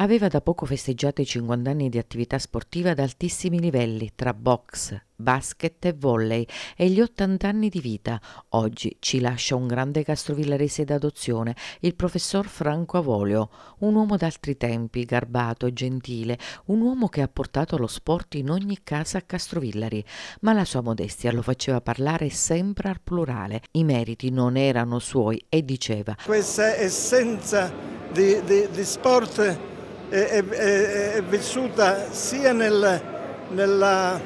Aveva da poco festeggiato i 50 anni di attività sportiva ad altissimi livelli tra box, basket e volley e gli 80 anni di vita. Oggi ci lascia un grande castrovillarese d'adozione, il professor Franco Avolio, un uomo d'altri tempi, garbato e gentile, un uomo che ha portato lo sport in ogni casa a Castrovillari, ma la sua modestia lo faceva parlare sempre al plurale. I meriti non erano suoi e diceva: "Questa essenza di, di, di sport è, è, è vissuta sia nel, nella,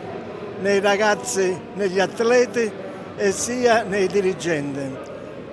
nei ragazzi, negli atleti e sia nei dirigenti.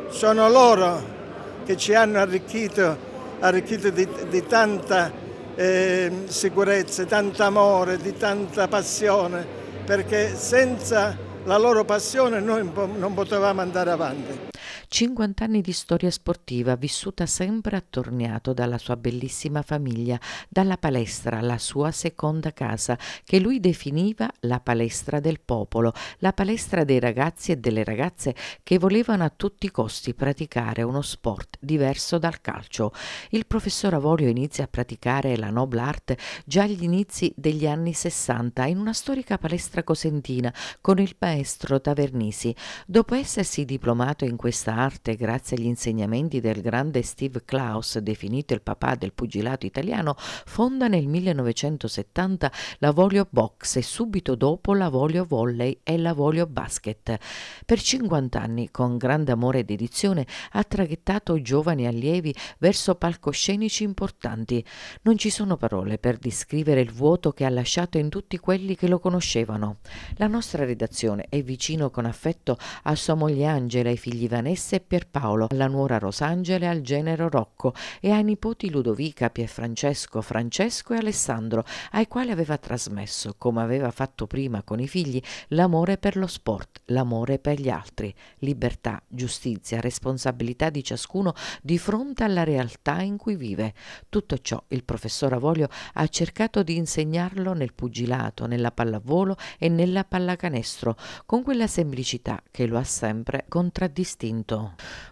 Sono loro che ci hanno arricchito, arricchito di, di tanta eh, sicurezza, tanto amore, di tanta passione, perché senza la loro passione noi non potevamo andare avanti. 50 anni di storia sportiva vissuta sempre attorniato dalla sua bellissima famiglia, dalla palestra, la sua seconda casa, che lui definiva la palestra del popolo, la palestra dei ragazzi e delle ragazze che volevano a tutti i costi praticare uno sport diverso dal calcio. Il professor Avorio inizia a praticare la noble art già agli inizi degli anni 60 in una storica palestra cosentina con il maestro Tavernisi. Dopo essersi diplomato in questa arte grazie agli insegnamenti del grande Steve Klaus, definito il papà del pugilato italiano, fonda nel 1970 la Volio Box e subito dopo la Volio Volley e la Volio Basket. Per 50 anni, con grande amore ed edizione, ha traghettato giovani allievi verso palcoscenici importanti. Non ci sono parole per descrivere il vuoto che ha lasciato in tutti quelli che lo conoscevano. La nostra redazione è vicino con affetto a sua moglie Angela, ai figli Vanessa Vanessa e Pierpaolo, alla nuora Rosangela e al genero Rocco e ai nipoti Ludovica, Pierfrancesco, Francesco e Alessandro, ai quali aveva trasmesso, come aveva fatto prima con i figli, l'amore per lo sport, l'amore per gli altri, libertà, giustizia, responsabilità di ciascuno di fronte alla realtà in cui vive. Tutto ciò il professor Avolio ha cercato di insegnarlo nel pugilato, nella pallavolo e nella pallacanestro, con quella semplicità che lo ha sempre contraddistinto.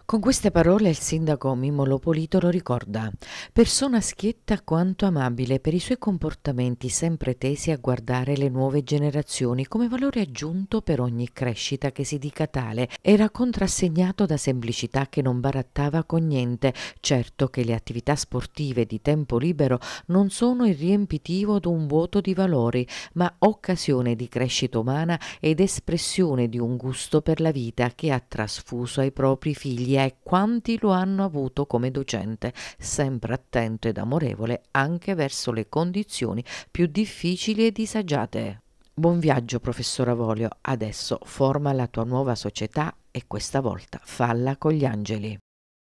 Con queste parole il sindaco Mimolo Polito lo ricorda. Persona schietta quanto amabile per i suoi comportamenti sempre tesi a guardare le nuove generazioni come valore aggiunto per ogni crescita che si dica tale, era contrassegnato da semplicità che non barattava con niente, certo che le attività sportive di tempo libero non sono il riempitivo d'un vuoto di valori, ma occasione di crescita umana ed espressione di un gusto per la vita che ha trasfuso ai propri propri figli e quanti lo hanno avuto come docente, sempre attento ed amorevole anche verso le condizioni più difficili e disagiate. Buon viaggio, professor Avolio. Adesso forma la tua nuova società e questa volta falla con gli angeli.